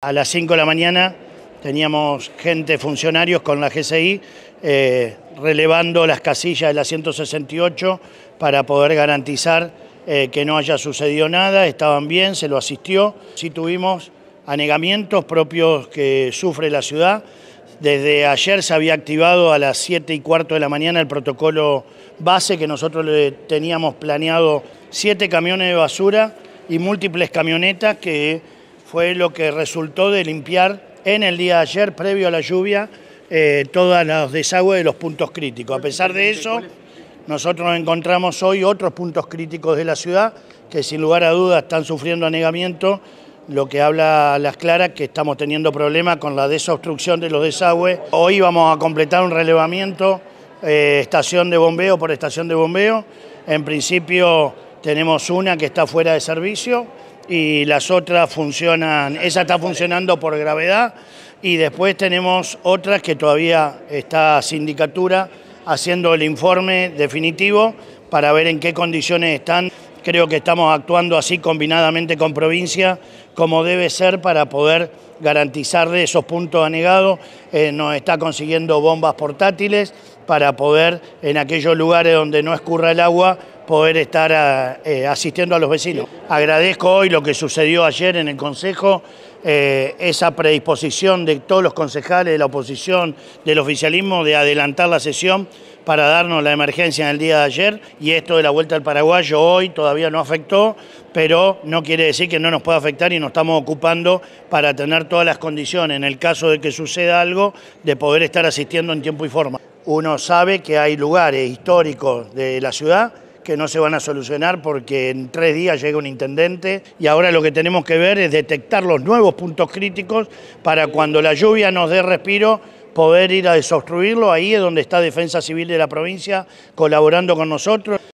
A las 5 de la mañana teníamos gente, funcionarios con la GCI, eh, relevando las casillas de la 168 para poder garantizar eh, que no haya sucedido nada, estaban bien, se lo asistió. Sí tuvimos anegamientos propios que sufre la ciudad. Desde ayer se había activado a las 7 y cuarto de la mañana el protocolo base que nosotros teníamos planeado siete camiones de basura y múltiples camionetas que fue lo que resultó de limpiar en el día de ayer, previo a la lluvia, todas eh, todos los desagües de los puntos críticos. A pesar de eso, nosotros encontramos hoy otros puntos críticos de la ciudad que sin lugar a dudas están sufriendo anegamiento, lo que habla las claras que estamos teniendo problemas con la desobstrucción de los desagües. Hoy vamos a completar un relevamiento eh, estación de bombeo por estación de bombeo. En principio tenemos una que está fuera de servicio y las otras funcionan, esa está funcionando por gravedad y después tenemos otras que todavía está sindicatura haciendo el informe definitivo para ver en qué condiciones están. Creo que estamos actuando así combinadamente con provincia como debe ser para poder de esos puntos anegados. Eh, nos está consiguiendo bombas portátiles para poder en aquellos lugares donde no escurra el agua poder estar eh, asistiendo a los vecinos. Agradezco hoy lo que sucedió ayer en el Consejo, eh, esa predisposición de todos los concejales de la oposición, del oficialismo, de adelantar la sesión para darnos la emergencia en el día de ayer y esto de la vuelta al paraguayo hoy todavía no afectó, pero no quiere decir que no nos pueda afectar y nos estamos ocupando para tener todas las condiciones en el caso de que suceda algo de poder estar asistiendo en tiempo y forma. Uno sabe que hay lugares históricos de la ciudad que no se van a solucionar porque en tres días llega un intendente y ahora lo que tenemos que ver es detectar los nuevos puntos críticos para cuando la lluvia nos dé respiro poder ir a desobstruirlo, ahí es donde está Defensa Civil de la provincia colaborando con nosotros.